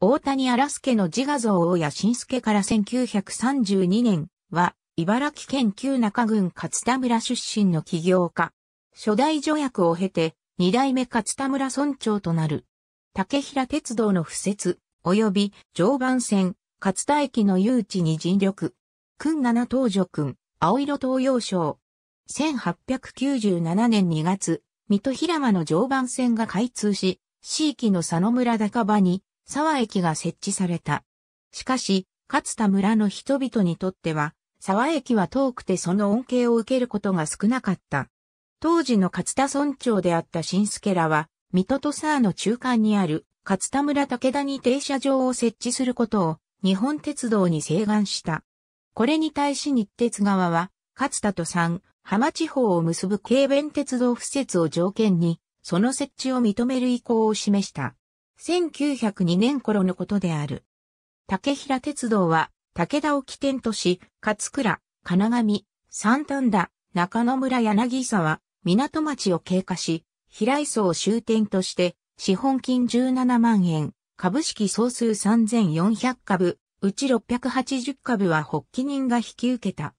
大谷荒助の自画像大谷新助から1932年は、茨城県旧中郡勝田村出身の起業家。初代助役を経て、二代目勝田村村長となる。竹平鉄道の布設、及び常磐線、勝田駅の誘致に尽力。君七東女君、青色東洋省。1897年2月、水戸平間の常磐線が開通し、地域の佐野村高場に沢駅が設置された。しかし、勝田村の人々にとっては、沢駅は遠くてその恩恵を受けることが少なかった。当時の勝田村長であった新助らは、水戸と沢の中間にある勝田村武田に停車場を設置することを日本鉄道に請願した。これに対し日鉄側は、勝田と山、浜地方を結ぶ軽便鉄道敷設を条件に、その設置を認める意向を示した。1902年頃のことである。竹平鉄道は、武田を起点とし、勝倉、金上、三反田、中野村柳沢、港町を経過し、平磯を終点として、資本金17万円、株式総数3400株、うち680株は発起人が引き受けた。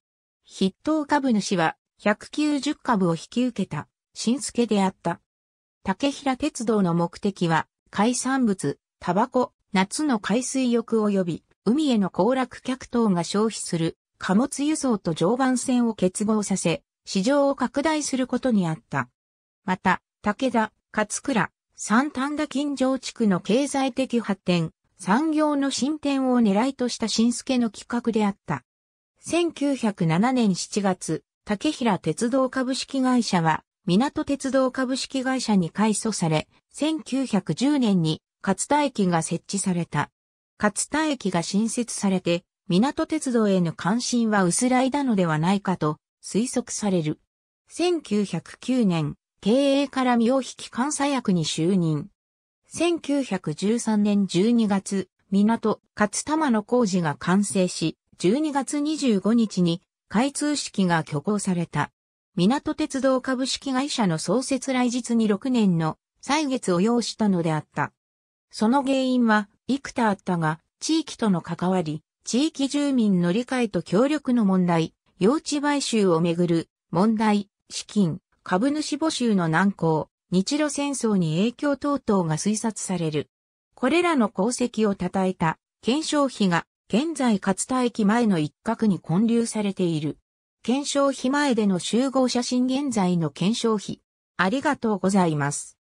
筆頭株主は190株を引き受けた、新助であった。竹平鉄道の目的は、海産物、タバコ、夏の海水浴及び海への行楽客等が消費する貨物輸送と常磐線を結合させ、市場を拡大することにあった。また、武田、勝倉、三丹田近城地区の経済的発展、産業の進展を狙いとした新助の企画であった。1907年7月、竹平鉄道株式会社は、港鉄道株式会社に改組され、1910年に勝田駅が設置された。勝田駅が新設されて、港鉄道への関心は薄らいだのではないかと推測される。1909年、経営から身を引き監査役に就任。1913年12月、港、勝玉の工事が完成し、12月25日に開通式が挙行された。港鉄道株式会社の創設来日に6年の歳月を要したのであった。その原因は、幾多あったが、地域との関わり、地域住民の理解と協力の問題、用地買収をめぐる問題、資金、株主募集の難航、日露戦争に影響等々が推察される。これらの功績を称えた、検証費が現在勝田駅前の一角に混流されている。検証費前での集合写真現在の検証費。ありがとうございます。